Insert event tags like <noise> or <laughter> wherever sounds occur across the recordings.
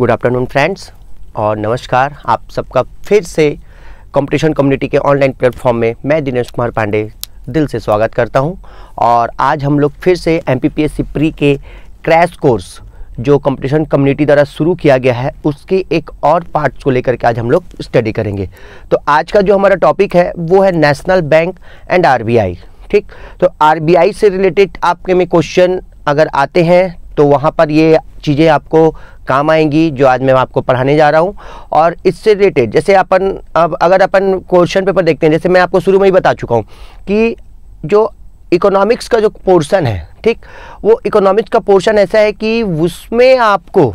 good afternoon friends और नमस्कार आप सबका फिर से कंपटीशन कम्युनिटी के ऑनलाइन प्लेटफॉर्म में मैं दिनेश कुमार पांडे दिल से स्वागत करता हूं और आज हम लोग फिर से एम प्री के क्रैश कोर्स जो कंपटीशन कम्युनिटी द्वारा शुरू किया गया है उसके एक और पार्ट्स को लेकर के आज हम लोग स्टडी करेंगे तो आज का जो हमारा टॉपिक है वो है नेशनल बैंक एंड आर ठीक तो आर से रिलेटेड आपके में क्वेश्चन अगर आते हैं तो वहाँ पर ये चीज़ें आपको काम आएंगी जो आज मैं आपको पढ़ाने जा रहा हूँ और इससे रिलेटेड जैसे अपन अब अगर अपन क्वेश्चन पेपर देखते हैं जैसे मैं आपको शुरू में ही बता चुका हूँ कि जो इकोनॉमिक्स का जो पोर्शन है ठीक वो इकोनॉमिक्स का पोर्शन ऐसा है कि उसमें आपको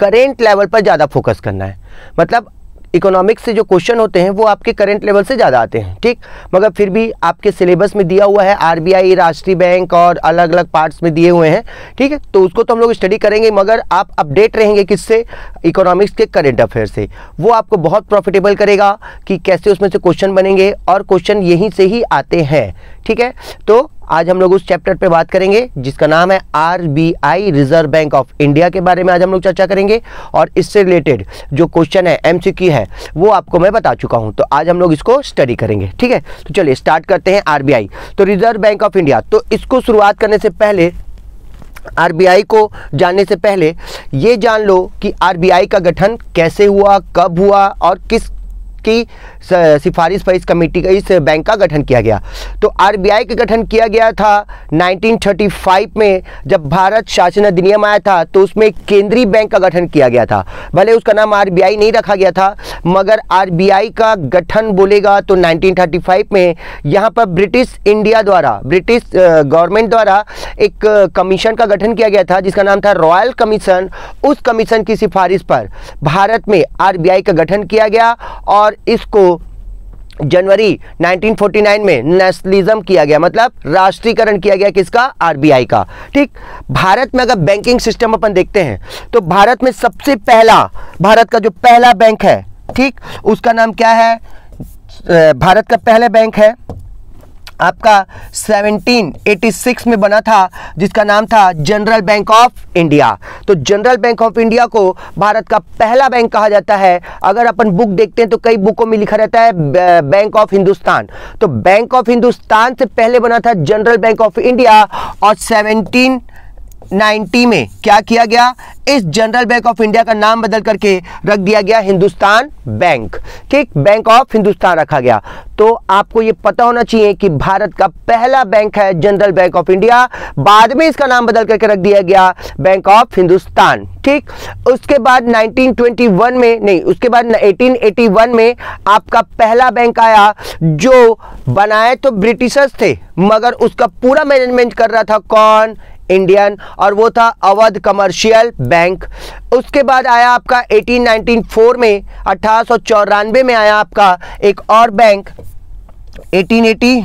करेंट लेवल पर ज़्यादा फोकस करना है मतलब इकोनॉमिक्स से जो क्वेश्चन होते हैं वो आपके करंट लेवल से ज़्यादा आते हैं ठीक मगर फिर भी आपके सिलेबस में दिया हुआ है आरबीआई राष्ट्रीय बैंक और अलग अलग पार्ट्स में दिए हुए हैं ठीक है तो उसको तो हम लोग स्टडी करेंगे मगर आप अपडेट रहेंगे किससे इकोनॉमिक्स के करंट अफेयर से वो आपको बहुत प्रॉफिटेबल करेगा कि कैसे उसमें से क्वेश्चन बनेंगे और क्वेश्चन यहीं से ही आते हैं ठीक है तो आज हम लोग उस चैप्टर पे बात करेंगे जिसका नाम है RBI reserve bank of India के बारे में आज हम लोग चर्चा करेंगे और इससे रिलेटेड जो क्वेश्चन है एमसीक्यू है वो आपको मैं बता चुका हूं तो आज हम लोग इसको स्टडी करेंगे ठीक है तो चलिए स्टार्ट करते हैं आरबीआई तो रिजर्व बैंक ऑफ इंडिया तो इसको शुरुआत करने से पहले आरबीआई को जानने से पहले ये जान लो कि आरबीआई का गठन कैसे हुआ कब हुआ और किस की सिफारिश पर इस कमेटी का इस बैंक का गठन किया गया तो आरबीआई का गठन किया गया था 1935 में जब भारत शासन अधिनियम आया था तो उसमें केंद्रीय बैंक का गठन किया गया था भले उसका नाम आरबीआई नहीं रखा गया था मगर आरबीआई का गठन बोलेगा तो 1935 में यहाँ पर ब्रिटिश इंडिया द्वारा ब्रिटिश गवर्नमेंट द्वारा एक कमीशन का गठन किया गया था जिसका नाम था रॉयल कमीशन उस कमीशन की सिफारिश पर भारत में आरबीआई का गठन किया गया और और इसको जनवरी 1949 में नेशनलिज्म किया गया मतलब राष्ट्रीयकरण किया गया किसका आरबीआई का ठीक भारत में अगर बैंकिंग सिस्टम अपन देखते हैं तो भारत में सबसे पहला भारत का जो पहला बैंक है ठीक उसका नाम क्या है भारत का पहला बैंक है आपका 1786 में बना था जिसका नाम था जनरल बैंक ऑफ इंडिया तो जनरल बैंक ऑफ इंडिया को भारत का पहला बैंक कहा जाता है अगर अपन बुक देखते हैं तो कई बुकों में लिखा रहता है बैंक ऑफ हिंदुस्तान तो बैंक ऑफ हिंदुस्तान से पहले बना था जनरल बैंक ऑफ इंडिया और सेवनटीन 1990 में क्या किया गया इस जनरल बैंक ऑफ इंडिया का नाम बदल करके रख दिया गया हिंदुस्तान बैंक ठीक बैंक ऑफ हिंदुस्तान रखा गया तो आपको यह पता होना चाहिए कि भारत का पहला बैंक है जनरल बैंक ऑफ इंडिया बाद में इसका नाम बदल करके रख दिया गया बैंक ऑफ हिंदुस्तान ठीक उसके बाद 1921 में नहीं उसके बाद 1881 में आपका पहला बैंक आया जो बनाए तो ब्रिटिशर्स थे मगर उसका पूरा मैनेजमेंट कर रहा था कौन इंडियन और वो था अवध कमर्शियल बैंक उसके बाद आया आपका 1894 में अठारह में आया आपका एक और बैंक 1880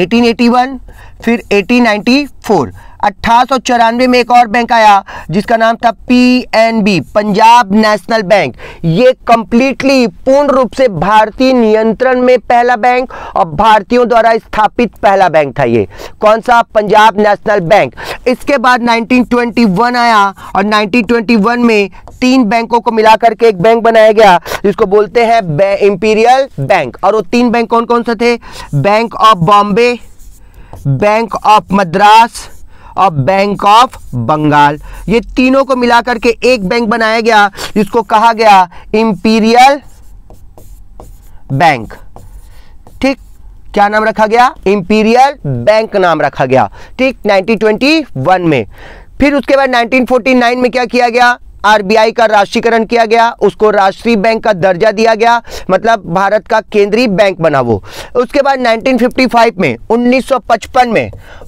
1881 <coughs> फिर 1894 अट्ठारह में एक और बैंक आया जिसका नाम था पीएनबी पंजाब नेशनल बैंक ये कंप्लीटली पूर्ण रूप से भारतीय नियंत्रण में पहला बैंक और भारतीयों द्वारा स्थापित पहला बैंक था ये कौन सा पंजाब नेशनल बैंक इसके बाद 1921 आया और 1921 में तीन बैंकों को मिलाकर के एक बैंक बनाया गया जिसको बोलते हैं इंपीरियल बैंक और वो तीन बैंक कौन कौन से थे bank of Bombay bank of Madras और बैंक ऑफ बंगाल ये तीनों को मिलाकर के एक बैंक बनाया गया जिसको कहा गया इंपीरियल बैंक ठीक क्या नाम रखा गया इंपीरियल बैंक नाम रखा गया ठीक 1921 में फिर उसके बाद 1949 में क्या किया गया आरबीआई का राष्ट्रीयकरण किया गया उसको राष्ट्रीय बैंक का दर्जा दिया गया मतलब भारत का केंद्रीय बैंक बना वो उसके बाद 1955 में 1955 में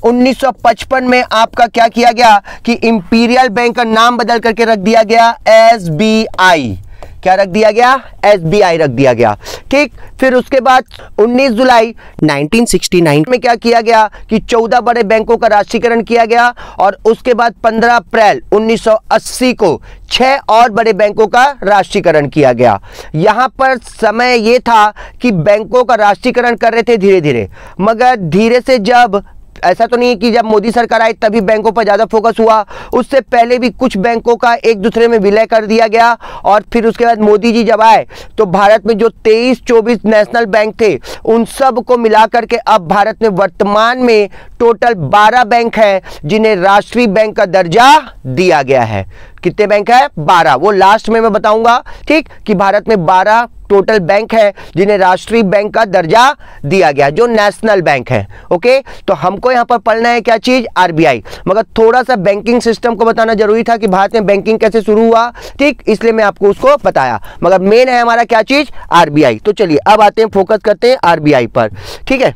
1955 में आपका क्या किया गया कि इंपीरियल बैंक का नाम बदल करके रख दिया गया एसबीआई क्या रख दिया गया एसबीआई रख दिया गया ठीक फिर उसके बाद 19 जुलाई 1969 में क्या किया गया कि 14 बड़े बैंकों का राष्ट्रीयकरण किया गया और उसके बाद 15 अप्रैल 1980 को छह और बड़े बैंकों का राष्ट्रीयकरण किया गया यहां पर समय यह था कि बैंकों का राष्ट्रीयकरण कर रहे थे धीरे धीरे मगर धीरे से जब ऐसा तो नहीं है कि जब मोदी सरकार आई तभी बैंकों पर ज़्यादा फोकस हुआ उससे पहले भी कुछ बैंकों का एक दूसरे में विलय कर दिया गया और फिर उसके बाद मोदी जी जब आए तो भारत में जो तेईस चौबीस नेशनल बैंक थे उन सब को मिला करके अब भारत में वर्तमान में टोटल बारह बैंक हैं जिन्हें राष्ट्रीय बैंक का दर्जा दिया गया है कितने बैंक है बारह वो लास्ट में मैं बताऊंगा ठीक कि भारत में बारह टोटल बैंक है जिन्हें राष्ट्रीय बैंक का दर्जा दिया गया जो नेशनल बैंक है ओके तो हमको यहाँ पर पढ़ना है क्या चीज़ आरबीआई मगर थोड़ा सा बैंकिंग सिस्टम को बताना जरूरी था कि भारत में बैंकिंग कैसे शुरू हुआ ठीक इसलिए मैं आपको उसको बताया मगर मेन है हमारा क्या चीज़ आरबीआई तो चलिए अब आते हैं फोकस करते हैं आरबीआई पर ठीक है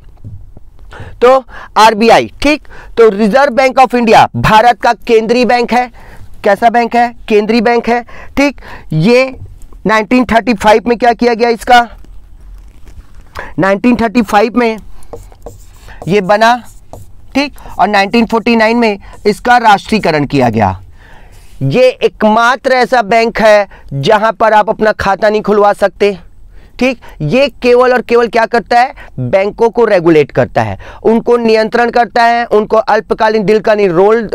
तो आरबीआई ठीक तो reserve bank of India Bharat का केंद्रीय बैंक है कैसा बैंक है केंद्रीय बैंक है ठीक ये 1935 में क्या किया गया इसका 1935 में ये बना ठीक और 1949 में इसका राष्ट्रीयकरण किया गया ये एकमात्र ऐसा बैंक है जहां पर आप अपना खाता नहीं खुलवा सकते ठीक ये केवल और केवल क्या करता है बैंकों को रेगुलेट करता है उनको नियंत्रण करता है उनको अल्पकालीन दीर्घकालीन रोल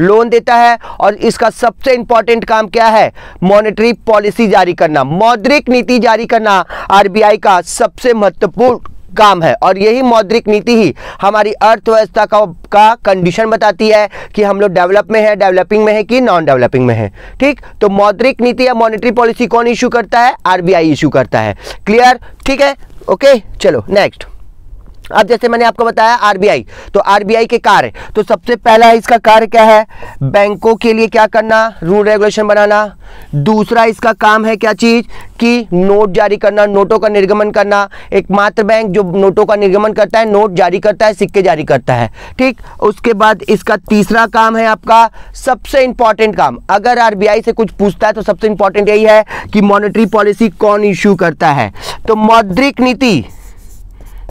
लोन देता है और इसका सबसे इंपॉर्टेंट काम क्या है मॉनेटरी पॉलिसी जारी करना मौद्रिक नीति जारी करना आरबीआई का सबसे महत्वपूर्ण काम है और यही मौद्रिक नीति ही हमारी अर्थव्यवस्था का का कंडीशन बताती है कि हम लोग डेवलप में है डेवलपिंग में है कि नॉन डेवलपिंग में है ठीक तो मौद्रिक नीति या मॉनिटरी पॉलिसी कौन इशू करता है आरबीआई इशू करता है क्लियर ठीक है ओके चलो नेक्स्ट अब जैसे मैंने आपको बताया आरबीआई तो आरबीआई के कार्य तो सबसे पहला इसका कार्य क्या है बैंकों के लिए क्या करना रूल रेगुलेशन बनाना दूसरा इसका काम है क्या चीज़ कि नोट जारी करना नोटों का निर्गमन करना एकमात्र बैंक जो नोटों का निर्गमन करता है नोट जारी करता है सिक्के जारी करता है ठीक उसके बाद इसका तीसरा काम है आपका सबसे इंपॉर्टेंट काम अगर आरबीआई से कुछ पूछता है तो सबसे इंपॉर्टेंट यही है कि मॉनिटरी पॉलिसी कौन इश्यू करता है तो मौद्रिक नीति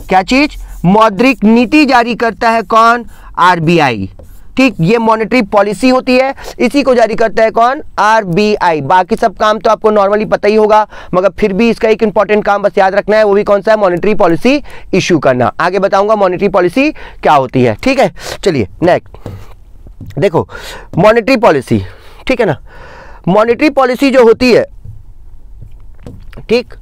क्या चीज़ मौद्रिक नीति जारी करता है कौन आरबीआई ठीक ये मॉनेटरी पॉलिसी होती है इसी को जारी करता है कौन आरबीआई बाकी सब काम तो आपको नॉर्मली पता ही होगा मगर फिर भी इसका एक इंपॉर्टेंट काम बस याद रखना है वो भी कौन सा है मॉनेटरी पॉलिसी इश्यू करना आगे बताऊंगा मॉनेटरी पॉलिसी क्या होती है ठीक है चलिए नेक्स्ट देखो मॉनेटरी पॉलिसी ठीक है ना मॉनेटरी पॉलिसी जो होती है ठीक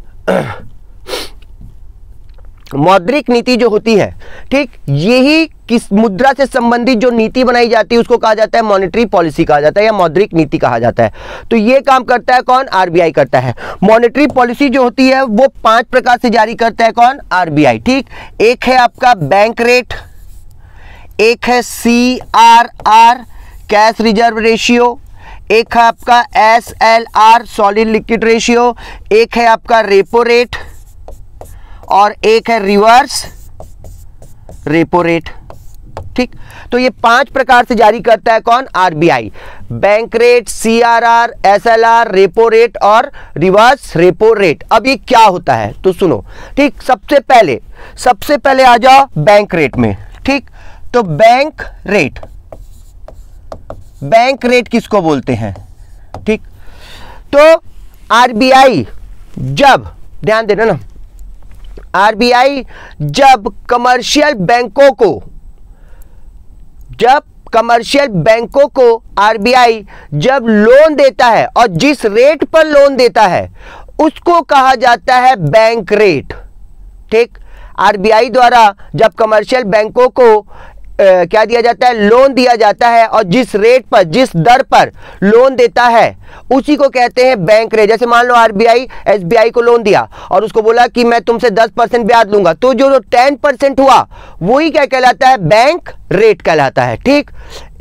मौद्रिक नीति जो होती है ठीक यही किस मुद्रा से संबंधित जो नीति बनाई जाती है उसको कहा जाता है मॉनेटरी पॉलिसी कहा जाता है या मौद्रिक नीति कहा जाता है तो ये काम करता है कौन आरबीआई करता है मॉनेटरी पॉलिसी जो होती है वो पांच प्रकार से जारी करता है कौन आरबीआई ठीक एक है आपका बैंक रेट एक है C R R cash reserve ratio एक है आपका S L R solid liquid ratio एक है आपका रेपो रेट और एक है रिवर्स रेपो रेट ठीक तो ये पांच प्रकार से जारी करता है कौन RBI bank rate CRR SLR repo rate और रिवर्स रेपो रेट अब ये क्या होता है तो सुनो ठीक सबसे पहले सबसे पहले आ जाओ बैंक रेट में ठीक तो बैंक रेट बैंक रेट किसको बोलते हैं ठीक तो आरबीआई जब ध्यान देना ना आरबीआई जब कमर्शियल बैंकों को जब कमर्शियल बैंकों को आरबीआई जब लोन देता है और जिस रेट पर लोन देता है उसको कहा जाता है बैंक रेट ठीक आरबीआई द्वारा जब कमर्शियल बैंकों को क्या दिया जाता है लोन दिया जाता है और जिस रेट पर जिस दर पर लोन देता है उसी को कहते हैं बैंक रेट जैसे मान लो आरबीआई एसबीआई को लोन दिया और उसको बोला कि मैं तुमसे 10 परसेंट ब्याज लूंगा तो जो टेन परसेंट हुआ वही क्या कहलाता है बैंक रेट कहलाता है ठीक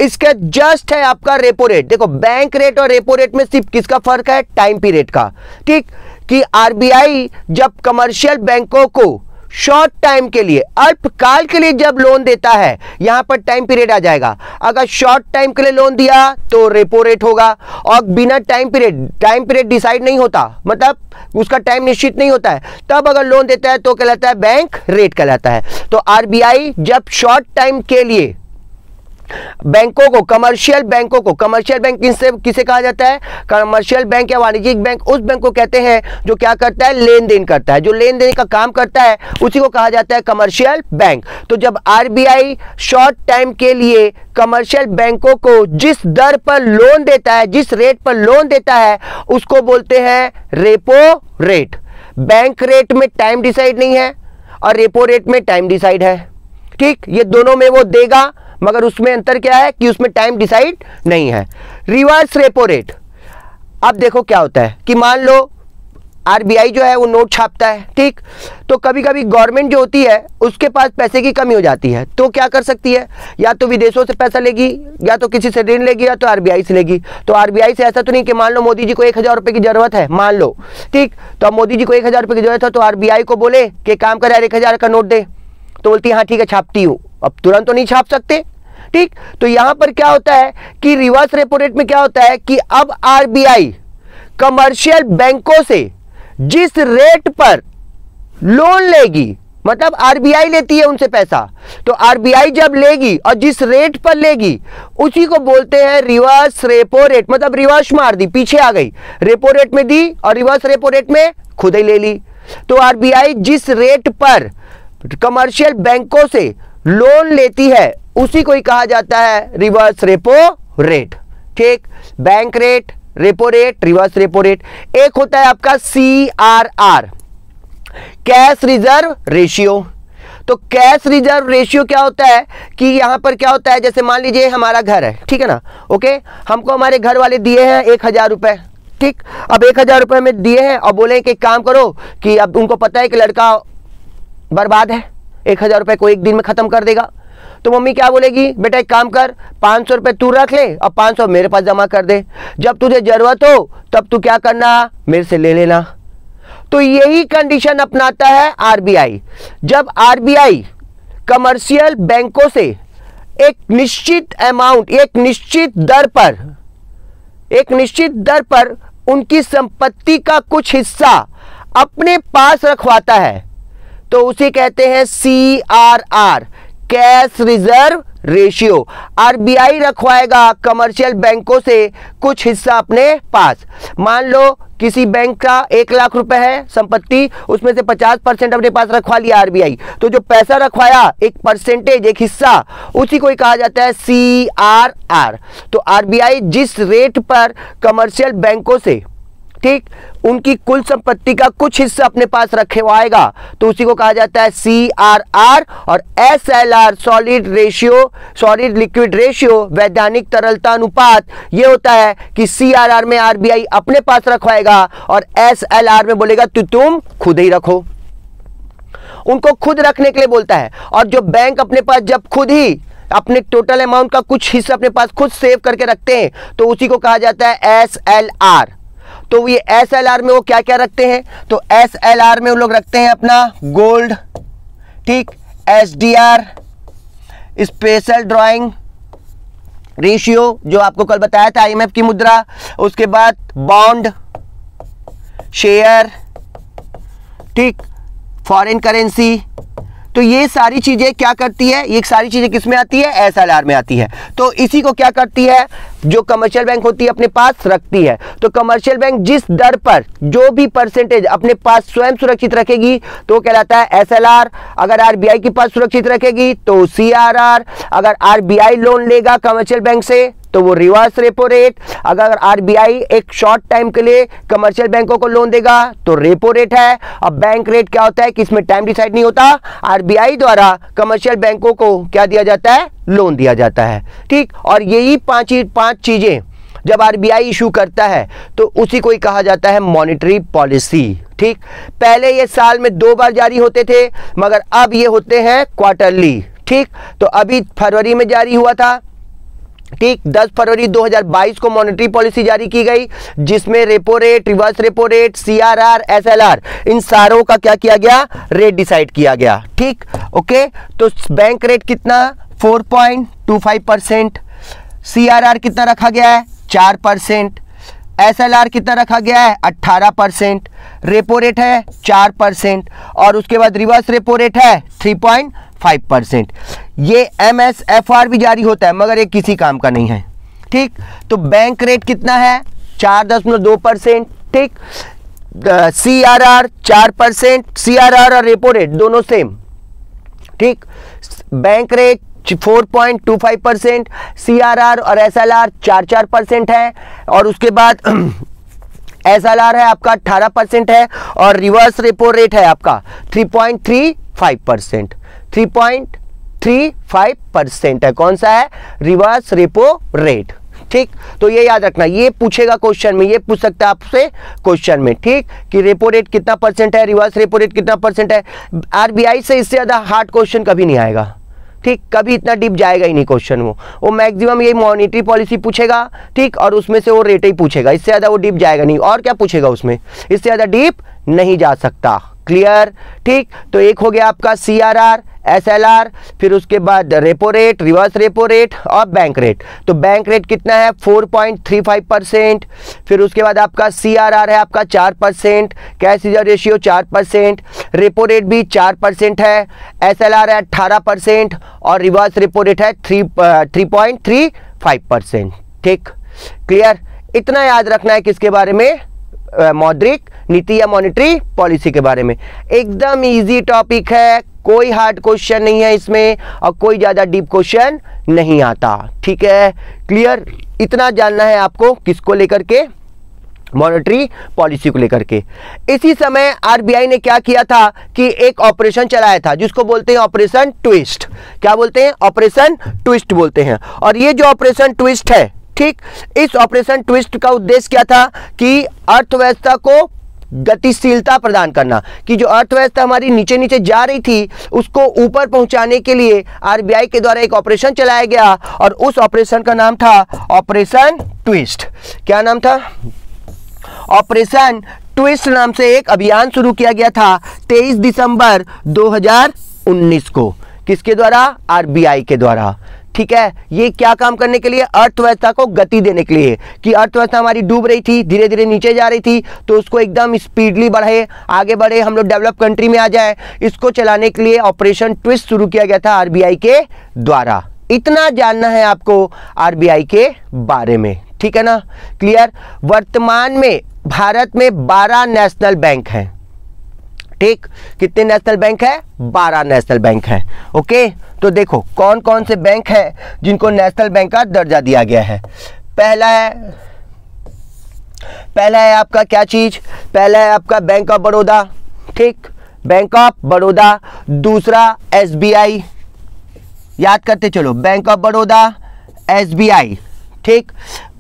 इसका जस्ट है आपका रेपो रेट देखो बैंक रेट और रेपो रेट में सिर्फ किसका फर्क है टाइम पीरियड का ठीक कि आरबीआई जब कमर्शियल बैंकों को शॉर्ट टाइम के लिए अल्पकाल के लिए जब लोन देता है यहां पर टाइम पीरियड आ जाएगा अगर शॉर्ट टाइम के लिए लोन दिया तो रेपो रेट होगा और बिना time period time period decide नहीं होता मतलब उसका टाइम निश्चित नहीं होता है तब अगर लोन देता है तो कहलाता है बैंक रेट कहलाता है तो आरबीआई जब शॉर्ट टाइम के लिए बैंकों को कमर्शियल बैंकों को कमर्शियल बैंक किससे किसे कहा जाता है कमर्शियल बैंक या वाणिज्यिक बैंक उस बैंक को कहते हैं जो क्या करता है लेन देन करता है जो लेन देन का काम करता है उसी को कहा जाता है कमर्शियल बैंक तो जब आरबीआई शॉर्ट टाइम के लिए कमर्शियल बैंकों को जिस दर पर लोन देता है जिस रेट पर लोन देता है उसको बोलते हैं रेपो रेट बैंक रेट में टाइम डिसाइड नहीं है और रेपो रेट में टाइम डिसाइड है ठीक ये दोनों में वो देगा मगर उसमें अंतर क्या है कि उसमें टाइम डिसाइड नहीं है रिवर्स रेपो रेट अब देखो क्या होता है कि मान लो आरबीआई जो है वो नोट छापता है ठीक तो कभी कभी गवर्नमेंट जो होती है उसके पास पैसे की कमी हो जाती है तो क्या कर सकती है या तो विदेशों से पैसा लेगी या तो किसी से ऋण लेगी या तो आरबीआई से लेगी तो आरबीआई से ऐसा तो नहीं कि मान लो मोदी जी को एक हज़ार रुपये की ज़रूरत है मान लो ठीक तो अब मोदी जी को एक हज़ार की ज़रूरत है तो आर को बोले कि काम कर यार एक हज़ार का नोट दे तो बोलती है हाँ ठीक है छापती हूँ अब तुरंत तो नहीं छाप सकते ठीक तो यहां पर क्या होता है कि रिवर्स रेपो रेट में क्या होता है कि अब आरबीआई कमर्शियल बैंकों से जिस रेट पर लोन लेगी मतलब आरबीआई लेती है उनसे पैसा तो आरबीआई जब लेगी और जिस रेट पर लेगी उसी को बोलते हैं रिवर्स रेपो रेट मतलब रिवर्स मार दी पीछे आ गई रेपो रेट में दी और रिवर्स रेपो रेट में खुद ही ले ली तो आरबीआई जिस रेट पर कमर्शियल बैंकों से लोन लेती है उसी को ही कहा जाता है रिवर्स रेपो रेट ठीक bank rate repo rate reverse repo rate एक होता है आपका C R R cash reserve ratio तो कैश रिजर्व रेशियो क्या होता है कि यहां पर क्या होता है जैसे मान लीजिए हमारा घर है ठीक है ना ओके हमको हमारे घर वाले दिए हैं एक हज़ार रुपए ठीक अब एक हज़ार रुपए में दिए हैं और बोले कि काम करो कि अब उनको पता है कि लड़का बर्बाद है एक हज़ार रुपए को एक दिन में ख़त्म कर देगा तो मम्मी क्या बोलेगी बेटा एक काम कर पाँच सौ रुपये तू रख ले और पाँच सौ मेरे पास जमा कर दे जब तुझे ज़रूरत हो तब तू क्या करना मेरे से ले लेना तो यही कंडीशन अपनाता है आरबीआई जब आरबीआई कमर्शियल बैंकों से एक निश्चित अमाउंट एक निश्चित दर पर एक निश्चित दर पर उनकी संपत्ति का कुछ हिस्सा अपने पास रखवाता है तो उसे कहते हैं C R R cash reserve ratio RBI रखवाएगा कमर्शियल बैंकों से कुछ हिस्सा अपने पास मान लो किसी बैंक का एक लाख रुपए है संपत्ति उसमें से पचास परसेंट अपने पास रखवा लिया आरबीआई तो जो पैसा रखवाया एक परसेंटेज एक हिस्सा उसी को ही कहा जाता है सी आर आर तो आरबीआई जिस रेट पर कमर्शियल बैंकों से ठीक उनकी कुल संपत्ति का कुछ हिस्सा अपने पास आएगा तो उसी को कहा जाता है सी आर आर और S L R solid ratio solid liquid ratio वैधानिक तरलता अनुपात ये होता है कि सी आर आर में आरबीआई अपने पास रखवाएगा और एस एल आर में बोलेगा तो तुम खुद ही रखो उनको खुद रखने के लिए बोलता है और जो बैंक अपने पास जब खुद ही अपने टोटल अमाउंट का कुछ हिस्सा अपने पास खुद सेव करके रखते हैं तो उसी को कहा जाता है एस एल आर तो ये एस एल आर में वो क्या क्या रखते हैं तो एस एल आर में वो लोग रखते हैं अपना गोल्ड ठीक S D R special drawing ratio जो आपको कल बताया था आईएमएफ की मुद्रा उसके बाद बॉन्ड शेयर ठीक फॉरेन करेंसी तो ये सारी चीज़ें क्या करती है ये सारी चीज़ें किस में आती है एसएलआर में आती है तो इसी को क्या करती है जो कमर्शियल बैंक होती है अपने पास रखती है तो कमर्शियल बैंक जिस दर पर जो भी परसेंटेज अपने पास स्वयं सुरक्षित रखेगी तो कहलाता है एसएलआर अगर आरबीआई के पास सुरक्षित रखेगी तो सीआरआर अगर आरबीआई लोन लेगा कमर्शियल बैंक से तो वो रिवर्स रेपो रेट अगर आरबीआई एक शॉर्ट टाइम के लिए कमर्शियल बैंकों को लोन देगा तो रेपो रेट है अब बैंक रेट क्या होता है कि इसमें टाइम डिसाइड नहीं होता आरबीआई द्वारा कमर्शियल बैंकों को क्या दिया जाता है लोन दिया जाता है ठीक और यही पांच ही पांच चीज़ें जब आरबीआई इशू करता है तो उसी को ही कहा जाता है मॉनेटरी पॉलिसी ठीक पहले ये साल में दो बार जारी होते थे मगर अब ये होते हैं क्वार्टरली ठीक तो अभी फरवरी में जारी हुआ था ठीक 10 फरवरी 2022 को मॉनेटरी पॉलिसी जारी की गई जिसमें repo rate reverse repo rate CRR SLR इन सारों का क्या किया गया रेट डिसाइड किया गया ठीक ओके तो बैंक रेट कितना 4.25 परसेंट सीआरआर कितना रखा गया है 4 परसेंट एस कितना रखा गया है अट्ठारह परसेंट रेपो रेट है चार परसेंट और उसके बाद रिवर्स रेपो रेट है थ्री पॉइंट फाइव परसेंट ये एम एस एफ आर भी जारी होता है मगर ये किसी काम का नहीं है ठीक तो बैंक रेट कितना है चार दशमलव दो परसेंट ठीक सी आर आर चार परसेंट सी आर आर और रेपो रेट दोनों सेम ठीक bank rate 4.25 percent C R R और एस एल आर चार चार परसेंट है और उसके बाद <clears throat> एस है आपका अठारह परसेंट है और रिवर्स रेपो रेट है आपका three point three five percent three point three five percent है कौन सा है रिवर्स रेपो रेट ठीक तो ये याद रखना ये पूछेगा क्वेश्चन में ये पूछ सकता है आपसे क्वेश्चन में ठीक कि रेपो रेट कितना परसेंट है रिवर्स रेपो रेट कितना परसेंट है आरबीआई से इससे ज़्यादा हार्ड क्वेश्चन कभी नहीं आएगा ठीक कभी इतना डीप जाएगा ही नहीं क्वेश्चन वो वो मैक्सिमम यही मॉनिटरी पॉलिसी पूछेगा ठीक और उसमें से वो रेट ही पूछेगा इससे ज़्यादा वो डीप जाएगा नहीं और क्या पूछेगा उसमें इससे ज़्यादा डीप नहीं जा सकता क्लियर ठीक तो एक हो गया आपका C R R S L R फिर उसके बाद repo rate reverse repo rate और बैंक रेट तो बैंक रेट कितना है 4.35 परसेंट फिर उसके बाद आपका सी आर आर है आपका 4 percent cash reserve ratio 4 percent repo rate भी 4 परसेंट है एस एल आर है 18 परसेंट और रिवर्स रेपो रेट है three three point three five percent ठीक क्लियर इतना याद रखना है किसके बारे में मौद्रिक नीति या मॉनिटरी पॉलिसी के बारे में एकदम इजी टॉपिक है कोई हार्ड क्वेश्चन नहीं है इसमें और कोई ज़्यादा डीप क्वेश्चन नहीं आता ठीक है क्लियर इतना जानना है आपको किसको लेकर के मॉनेटरी पॉलिसी को लेकर के इसी समय आरबीआई ने क्या किया था कि एक ऑपरेशन चलाया था जिसको बोलते हैं ऑपरेशन ट्विस्ट क्या बोलते हैं ऑपरेशन ट्विस्ट बोलते हैं और ये जो ऑपरेशन ट्विस्ट है ठीक इस ऑपरेशन ट्विस्ट का उद्देश्य क्या था कि अर्थव्यवस्था को गतिशीलता प्रदान करना कि जो अर्थव्यवस्था हमारी नीचे नीचे जा रही थी उसको ऊपर पहुंचाने के लिए आरबीआई के द्वारा एक ऑपरेशन चलाया गया और उस ऑपरेशन का नाम था ऑपरेशन ट्विस्ट क्या नाम था ऑपरेशन ट्विस्ट नाम से एक अभियान शुरू किया गया था 23 दिसंबर 2019 को किसके द्वारा आरबीआई के द्वारा ठीक है ये क्या काम करने के लिए अर्थव्यवस्था को गति देने के लिए कि अर्थव्यवस्था हमारी डूब रही थी धीरे धीरे नीचे जा रही थी तो उसको एकदम स्पीडली बढ़े आगे बढ़े हम लोग डेवलप कंट्री में आ जाए इसको चलाने के लिए ऑपरेशन ट्विस्ट शुरू किया गया था आरबीआई के द्वारा इतना जानना है आपको आरबीआई के बारे में ठीक है ना क्लियर वर्तमान में भारत में बारह नेशनल बैंक हैं ठीक कितने नेशनल बैंक है बारह नेशनल बैंक है ओके तो देखो कौन कौन से बैंक हैं जिनको नेशनल बैंक का दर्जा दिया गया है पहला है पहला है आपका क्या चीज पहला है आपका बैंक ऑफ बड़ौदा ठीक बैंक ऑफ बड़ौदा दूसरा एसबीआई याद करते चलो बैंक ऑफ बड़ौदा एसबीआई ठीक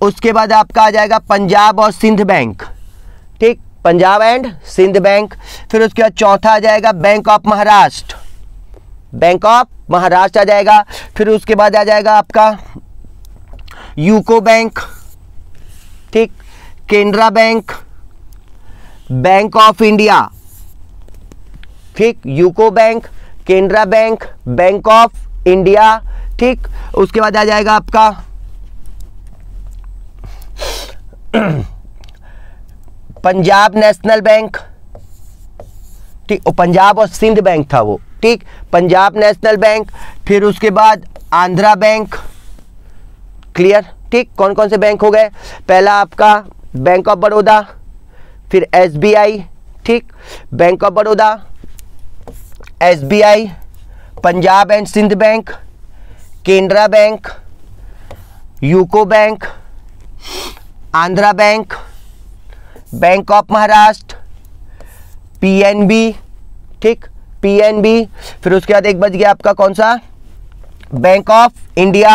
उसके बाद आपका आ जाएगा पंजाब और Sindh bank Punjab and Sindh bank फिर उसके बाद चौथा आ जाएगा bank of Maharashtra bank of Maharashtra आ जाएगा फिर उसके बाद आ जाएगा आपका यूको बैंक ठीक Canara bank bank of India ठीक UCO bank Canara bank bank of India ठीक उसके बाद आ जाएगा आपका पंजाब नेशनल बैंक ठीक पंजाब और सिंध बैंक था वो ठीक पंजाब नेशनल बैंक फिर उसके बाद आंध्रा बैंक क्लियर ठीक कौन कौन से बैंक हो गए पहला आपका बैंक ऑफ बड़ौदा फिर एसबीआई ठीक bank of Baroda SBI Punjab and Sindh bank Canara bank UCO bank Andhra bank bank of Maharashtra PNB ठीक पीएनबी फिर उसके बाद एक बज गया आपका कौन सा बैंक ऑफ इंडिया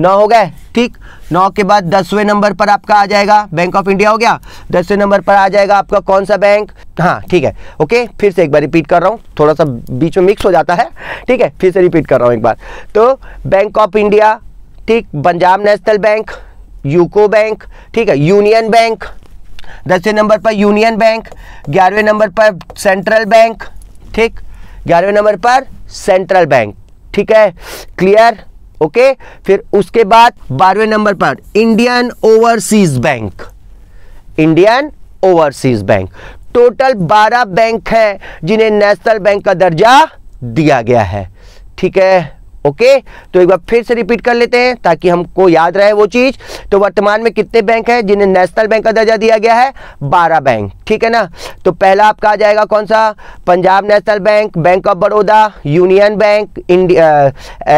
नौ हो गए ठीक नौ के बाद दसवें नंबर पर आपका आ जाएगा बैंक ऑफ इंडिया हो गया दसवें नंबर पर आ जाएगा आपका कौन सा बैंक हाँ ठीक है ओके फिर से एक बार रिपीट कर रहा हूँ थोड़ा सा बीच में मिक्स हो जाता है ठीक है फिर से रिपीट कर रहा हूँ एक बार तो बैंक ऑफ इंडिया ठीक Punjab national bank UCO bank ठीक है यूनियन बैंक दसवें नंबर पर यूनियन बैंक ग्यारहवें नंबर पर सेंट्रल बैंक ठीक ग्यारहवें नंबर पर सेंट्रल बैंक ठीक है क्लियर ओके फिर उसके बाद बारहवें नंबर पर Indian overseas bank Indian overseas bank total 12 bank हैं जिन्हें नेशनल बैंक का दर्जा दिया गया है ठीक है ओके तो एक बार फिर से रिपीट कर लेते हैं ताकि हमको याद रहे वो चीज तो वर्तमान में कितने बैंक हैं जिन्हें नेशनल बैंक का दर्जा दिया गया है बारह बैंक ठीक है ना तो पहला आपका आ जाएगा कौन सा Punjab national bank bank of Baroda union bank India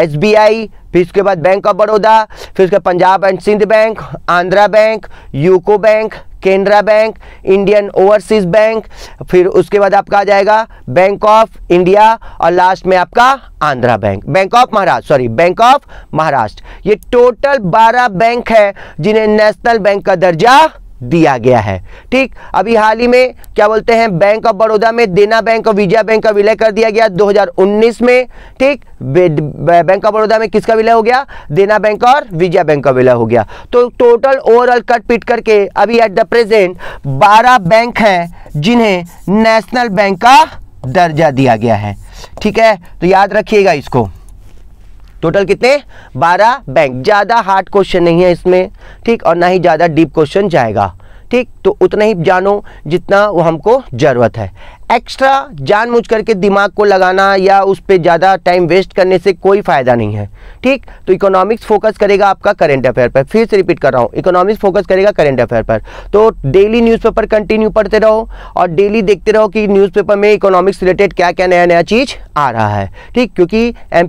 S B I फिर इसके बाद बैंक ऑफ बड़ौदा फिर उसके Punjab and Sindh bank Andhra bank UCO bank Canara bank Indian overseas bank फिर उसके बाद आपका आ जाएगा बैंक ऑफ इंडिया और लास्ट में आपका Andhra bank bank of Maharashtra sorry bank of Maharashtra ये टोटल 12 बैंक है जिन्हें नेशनल बैंक का दर्जा दिया गया है ठीक अभी हाल ही में क्या बोलते हैं बैंक ऑफ बड़ौदा में देना बैंक और विजया बैंक का विलय कर दिया गया 2019 में ठीक बैंक ऑफ बड़ौदा में किसका विलय हो गया देना बैंक और विजया बैंक का विलय हो गया तो टोटल ओवरऑल कट पीट करके अभी एट द प्रेजेंट 12 बैंक हैं जिन्हें नेशनल बैंक का दर्जा दिया गया है ठीक है तो याद रखिएगा इसको टोटल कितने बारह बैंक ज़्यादा हार्ड क्वेश्चन नहीं है इसमें ठीक और ना ही ज़्यादा डीप क्वेश्चन जाएगा ठीक तो उतना ही जानो जितना वो हमको ज़रूरत है एक्स्ट्रा जानबूझ करके दिमाग को लगाना या उस पर ज़्यादा टाइम वेस्ट करने से कोई फ़ायदा नहीं है ठीक तो इकोनॉमिक्स फोकस करेगा आपका करेंट अफेयर पर फिर से रिपीट कर रहा हूँ इकोनॉमिक्स फोकस करेगा करेंट अफेयर पर तो डेली न्यूज़पेपर कंटिन्यू पढ़ते रहो और डेली देखते रहो कि न्यूज़पेपर में इकोनॉमिक्स रिलेटेड क्या क्या नया नया चीज़ आ रहा है ठीक क्योंकि एम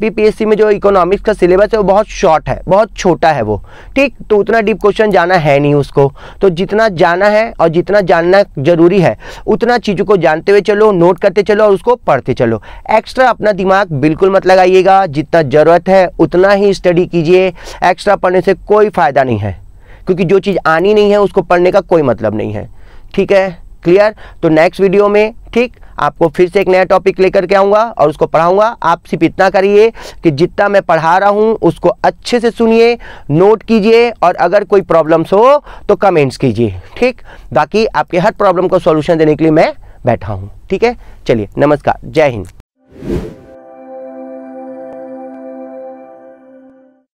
में जो इकोनॉमिक्स का सिलेबस है वो बहुत शॉर्ट है बहुत छोटा है वो ठीक तो उतना डीप क्वेश्चन जाना है नहीं उसको तो जितना जाना है और जितना जानना ज़रूरी है उतना चीज़ों को जानते हुए चलो नोट करते चलो और उसको पढ़ते चलो एक्स्ट्रा अपना दिमाग बिल्कुल मत लगाइएगा जितना ज़रूरत है उतना ही स्टडी कीजिए एक्स्ट्रा पढ़ने से कोई फ़ायदा नहीं है क्योंकि जो चीज़ आनी नहीं है उसको पढ़ने का कोई मतलब नहीं है ठीक है क्लियर तो नेक्स्ट वीडियो में ठीक आपको फिर से एक नया टॉपिक लेकर के आऊँगा और उसको पढ़ाऊँगा आप सिर्फ इतना करिए कि जितना मैं पढ़ा रहा हूँ उसको अच्छे से सुनिए नोट कीजिए और अगर कोई प्रॉब्लम्स हो तो कमेंट्स कीजिए ठीक बाकी आपके हर प्रॉब्लम को सॉल्यूशन देने के लिए मैं बैठा हूँ ठीक है चलिए नमस्कार जय हिंद